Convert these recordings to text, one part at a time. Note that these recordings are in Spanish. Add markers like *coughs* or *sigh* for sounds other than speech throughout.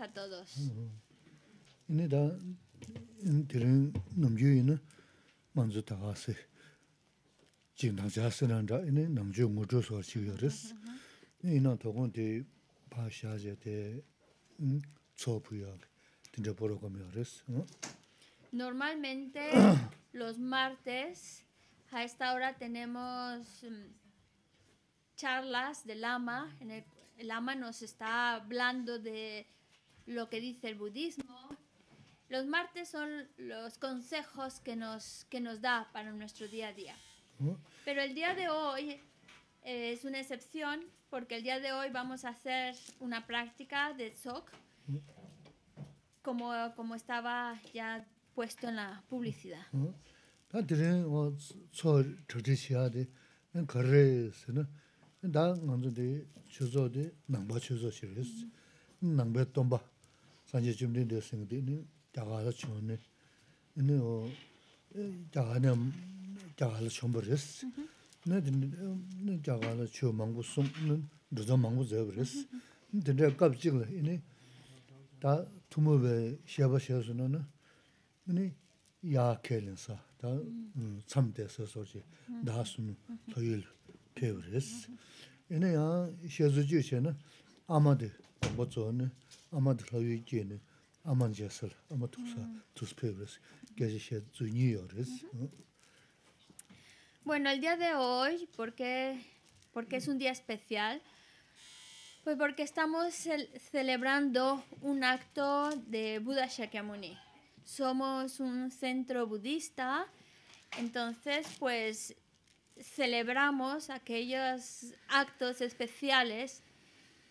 a todos. Hmm, hmm. Normalmente *coughs* los martes a esta hora tenemos hmm, charlas del Lama. el, el nos está hablando de lo que dice el budismo. Los martes son los consejos que nos, que nos da para nuestro día a día. Pero el día de hoy eh, es una excepción porque el día de hoy vamos a hacer una práctica de Tzok como, como estaba ya puesto en la publicidad. sanje chumde de singde ni daga la chune ni o daga ne daga la chumbres ne de ne daga la chu mangu sum ni de da mangu zebres mm, de de 다 chig la ni da tumo be sheba shesu no ni Bueno, el día de hoy, ¿por qué, porque es un día especial? Pues porque estamos celebrando un acto de Buda Shakyamuni. Somos un centro budista, entonces pues celebramos aquellos actos especiales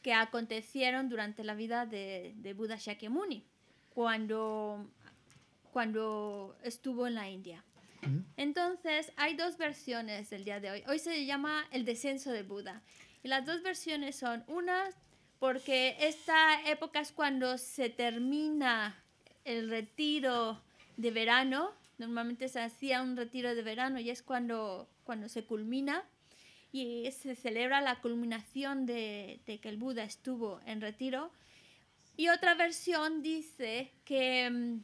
que acontecieron durante la vida de, Buda Shakyamuni, cuando, cuando estuvo en la India. Entonces, hay dos versiones del día de hoy. Hoy se llama el descenso de Buda. Y las dos versiones son una, porque esta época es cuando se termina el retiro de verano. Normalmente se hacía un retiro de verano y es cuando, cuando se culmina y se celebra la culminación de, que el Buda estuvo en retiro. Y otra versión dice que, mm,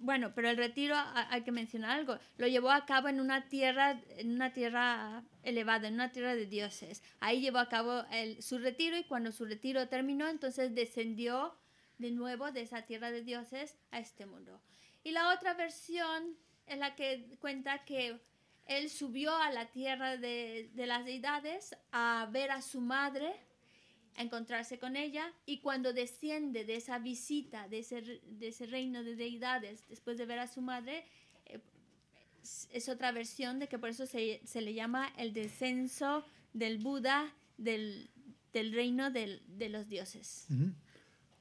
bueno, pero el retiro, hay que mencionar algo, lo llevó a cabo en una tierra, en una tierra elevada, en una tierra de dioses. Ahí llevó a cabo su retiro y cuando su retiro terminó, entonces descendió de nuevo de esa tierra de dioses a este mundo. Y la otra versión es la que cuenta que él subió a la tierra de, las deidades a ver a su madre, a encontrarse con ella, y cuando desciende de esa visita, de ese, de ese reino de deidades, después de ver a su madre, eh, es, otra versión de que por eso se, le llama el descenso del Buda del, reino de los dioses. Mm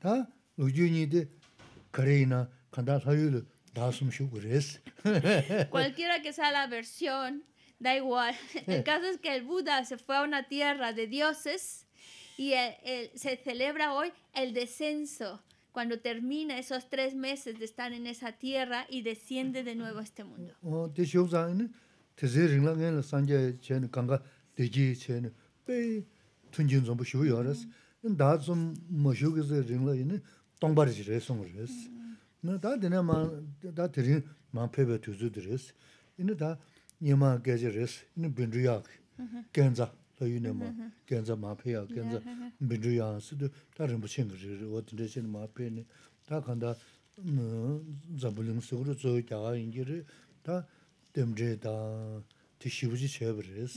-hmm. *laughs* Cualquiera que sea la versión, da igual. *laughs* El caso es que el Buda se fue a una tierra de dioses y se celebra hoy el descenso, cuando termina esos tres meses de estar en esa tierra y desciende de nuevo a este mundo. Oh, oh, 다 dine ma, da tirin ma pepe tuzu diris. Ine da nima gezi riz, ine bindu yaak, genza, la yu nima, genza ma pe yaak, genza bindu yaak sidi, da rinpo chingir riri, o dinde chini ma ni. Da kanda zambuling sikuru zoi da da ti chebi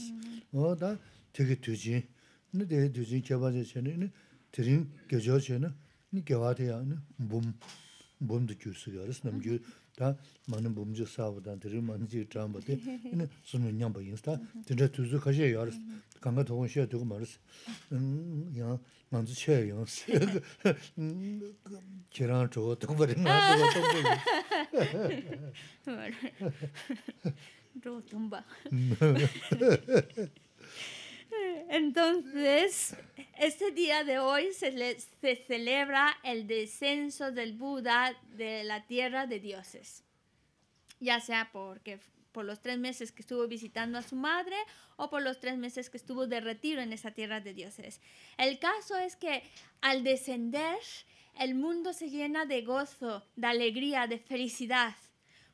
O da tiki dehi keba zi gewa bumdu kyu su yaris, nam kyu ta manu bumdu sabu dan diri manu ji chanba di, ina sunu nyamba yinsi ta, dinda tuzu kashi ya yaris, kanga togon shiya togo maris, yang manzu yansi, chogo togo bari nga togo Entonces, este día de hoy se, celebra el descenso del Buda de la tierra de dioses, ya sea porque por los tres meses que estuvo visitando a su madre o por los tres meses que estuvo de retiro en esa tierra de dioses. El caso es que al descender, el mundo se llena de gozo, de alegría, de felicidad,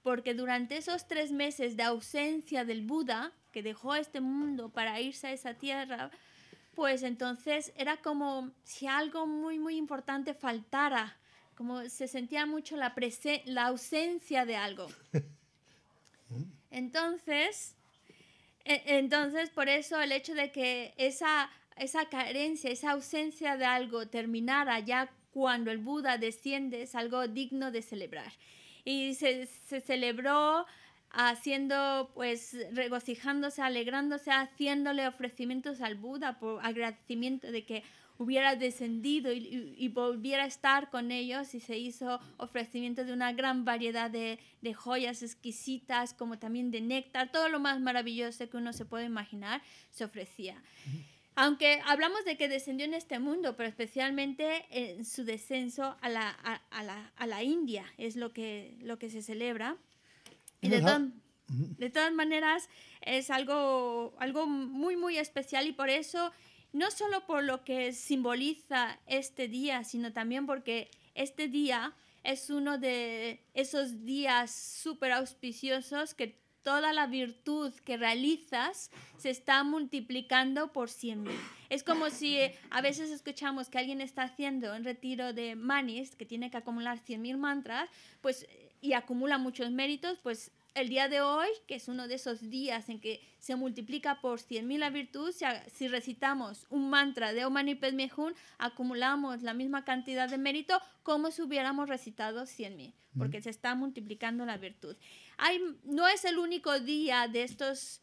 porque durante esos tres meses de ausencia del Buda, que dejó este mundo para irse a esa tierra, pues entonces era como si algo muy, muy importante faltara, como se sentía mucho la, la ausencia de algo. *laughs* Entonces, e, entonces, por eso el hecho de que esa, esa carencia, esa ausencia de algo terminara ya cuando el Buda desciende es algo digno de celebrar. Y se, se celebró haciendo, pues regocijándose, alegrándose, haciéndole ofrecimientos al Buda por agradecimiento de que hubiera descendido y, volviera a estar con ellos y se hizo ofrecimiento de una gran variedad de, joyas exquisitas, como también de néctar, todo lo más maravilloso que uno se puede imaginar se ofrecía. Aunque hablamos de que descendió en este mundo, pero especialmente en su descenso a la, India, es lo lo que se celebra. Y de, de todas maneras es algo, algo muy, muy especial y por eso, no solo por lo que simboliza este día, sino también porque este día es uno de esos días súper auspiciosos que toda la virtud que realizas se está multiplicando por mil. Es como si eh, a veces escuchamos que alguien está haciendo un retiro de manis, que tiene que acumular 100.000 mantras, pues y acumula muchos méritos, pues el día de hoy, que es uno de esos días en que se multiplica por 100.000 la virtud, si, recitamos un mantra de Oman y Padme acumulamos la misma cantidad de mérito como si hubiéramos recitado 100.000, porque se está multiplicando la virtud. Hay, no es el único día de estos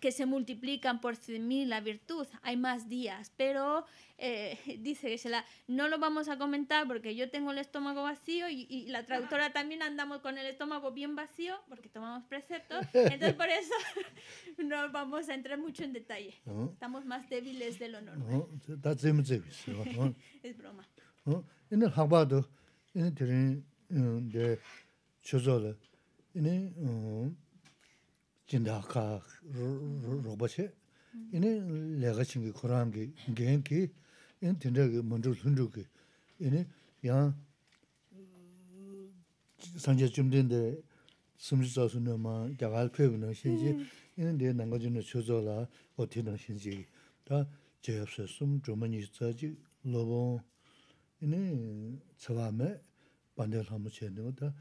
que se multiplican por mil la virtud. Hay más días, pero eh, *laughs* dice que se la, no lo vamos a comentar porque yo tengo el estómago vacío y, la traductora también andamos con el estómago bien vacío porque tomamos preceptos. *laughs* Entonces, por eso *laughs* no vamos a entrar mucho en detalle. Estamos más débiles de lo normal. es broma. 진다카 로바체 이네 내가 친구 코란기 겐기 인 딘데게 먼저 이네 야 산제 좀 된데 숨지서 순너마 자갈 신지 이네 내 남가지는 쳐져라 어디는 신지 다 제압서 숨 주머니 자지 로봇 이네 처음에 반대를 하면 되는 거다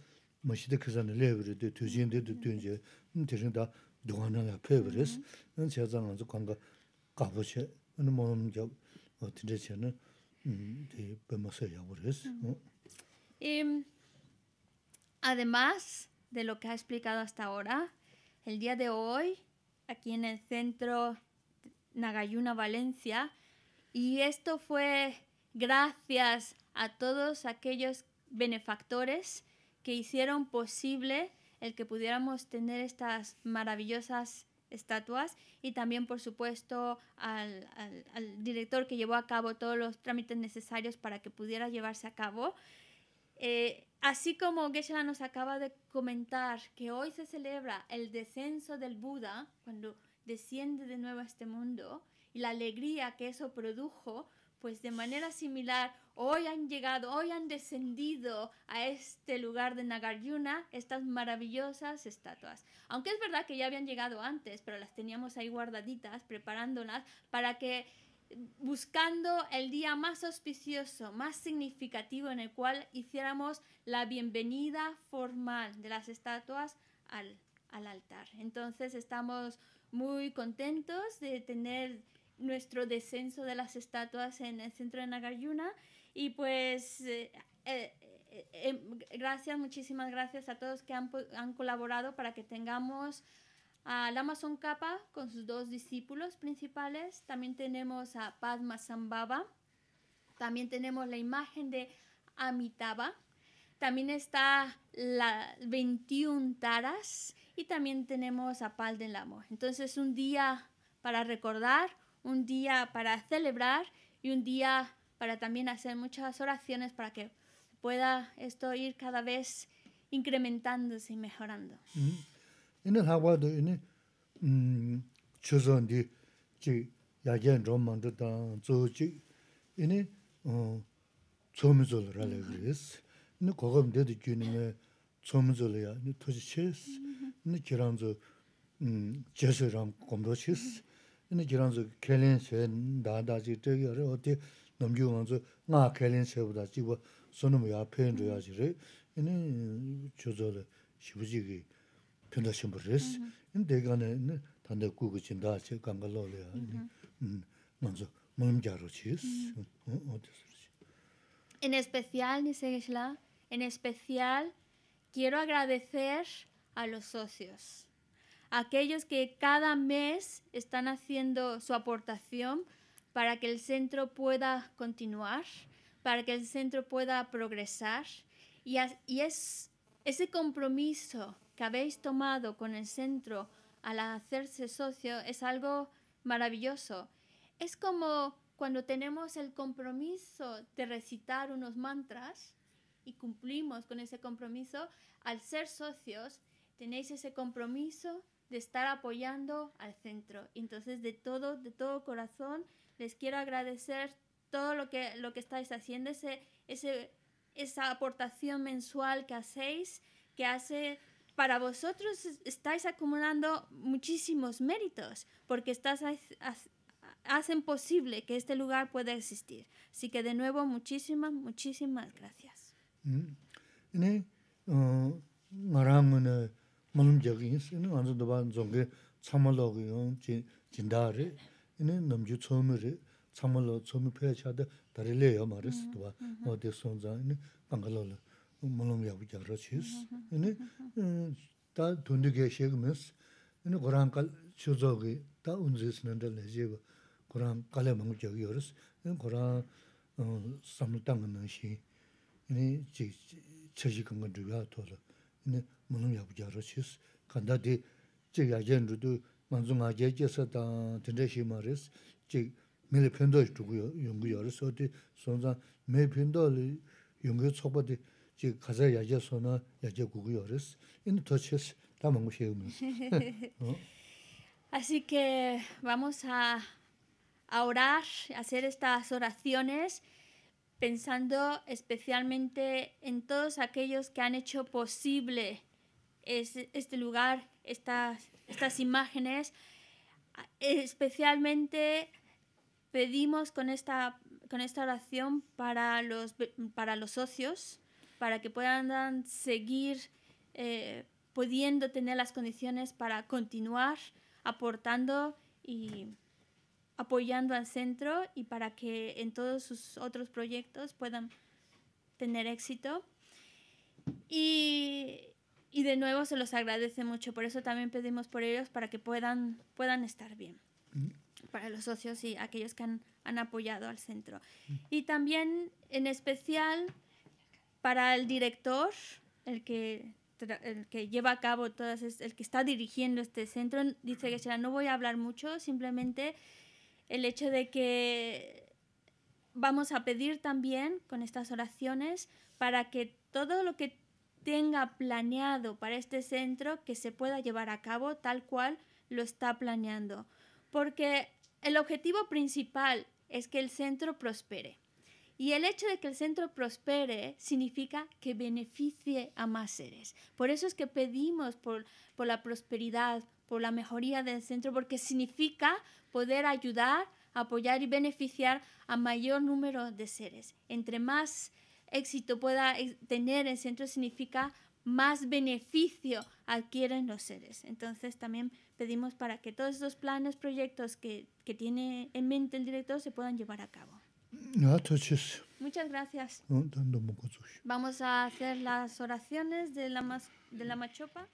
además de lo que ha explicado hasta ahora el día de hoy aquí en el centro Nagayuna Valencia y esto fue gracias a todos aquellos benefactores que hicieron posible el que pudiéramos tener estas maravillosas estatuas y también por supuesto al, director que llevó a cabo todos los trámites necesarios para que pudiera llevarse a cabo. Eh, así como geshe nos acaba de comentar que hoy se celebra el descenso del Buda, cuando desciende de nuevo a este mundo, y la alegría que eso produjo, pues de manera similar, hoy han llegado, hoy han descendido a este lugar de Nagarjuna estas maravillosas estatuas. Aunque es verdad que ya habían llegado antes, pero las teníamos ahí guardaditas, preparándolas para que buscando el día más auspicioso, más significativo en el cual hiciéramos la bienvenida formal de las estatuas al, al altar. Entonces estamos muy contentos de tener nuestro descenso de las estatuas en el centro de Nagarjuna y pues eh, eh, eh, em, gracias, muchísimas gracias a todos que han, colaborado para que tengamos al Amazon capa con sus dos discípulos principales, también tenemos a Padma Sambhava, también tenemos la imagen de Amitabha, también está la 21 Taras y también tenemos a Pal del Amor. Entonces un día para recordar un día para celebrar y un día para también hacer muchas oraciones para que pueda esto ir cada vez incrementándose y mejorando. En el agua de en chuzon de ji ya gen rom man de dan ji en el zol ra le gris. Ne kogom de de ji ne chom ya ne to ji chis ne ram especial, en especial quiero agradecer a los socios aquellos que cada mes están haciendo su aportación para que el centro pueda continuar, para que el centro pueda progresar. Y, ese compromiso que habéis tomado con el centro al hacerse socio es algo maravilloso. Es como cuando tenemos el compromiso de recitar unos mantras y cumplimos con ese compromiso, al ser socios tenéis ese compromiso de estar apoyando al centro. Entonces, de todo, de todo corazón, les quiero agradecer todo lo que, lo que estáis haciendo, ese, esa aportación mensual que hacéis, que hace para vosotros estáis acumulando muchísimos méritos, porque estás, hacen posible que este lugar pueda existir. Así que de nuevo, muchísimas, muchísimas gracias. Mm. Uh, uh, mānum jāgī yīns, yīni ānsa dhāba dzōngi tsāma lōgī yōng jindā rī, yīni namchū tsōmi rī, tsāma lōgī tsōmi pēyā chādā dhari lē yā mā rī sī dhāba, wā dhī sōng zā, yīni kāngā lōgī mānum yā bū jā rā chī sī, yīni dā dhūndi gāi shēg mī sī, yīni qurāṅ mūnūng yāpū yāru shīs, kāndā dī chī yājian rūdū mānsū ngā yā yā sā tāng tindrā shī mā rīs, chī mī lī pindō yī rūgu yōngu yāru sō dī sōn zāng mī pindō na yā yā gugu yāru sī, inu tō shīs, tā mānggū Así que vamos a, a orar, hacer estas oraciones, pensando especialmente en todos aquellos que han hecho posible este lugar, estas, estas imágenes. Especialmente pedimos con esta, con esta oración para los, para los socios, para que puedan seguir eh, pudiendo tener las condiciones para continuar aportando y apoyando al centro y para que en todos sus otros proyectos puedan tener éxito. Y y de nuevo se los agradece mucho, por eso también pedimos por ellos para que puedan, puedan estar bien, mm. para los socios y aquellos que han, han apoyado al centro. Mm. Y también en especial para el director, el que el que lleva a cabo todas, el que está dirigiendo este centro, dice que no voy a hablar mucho, simplemente el hecho de que vamos a pedir también con estas oraciones para que todo lo que tenga planeado para este centro que se pueda llevar a cabo tal cual lo está planeando. Porque el objetivo principal es que el centro prospere. Y el hecho de que el centro prospere significa que beneficie a más seres. Por eso es que pedimos por, por la prosperidad, por la mejoría del centro, porque significa poder ayudar, apoyar y beneficiar a mayor número de seres. Entre más éxito pueda tener el centro significa más beneficio adquieren los seres. Entonces también pedimos para que todos estos planes, proyectos que, tiene en mente el director se puedan llevar a cabo. Muchas gracias. Vamos a hacer las oraciones de la, de la machopa.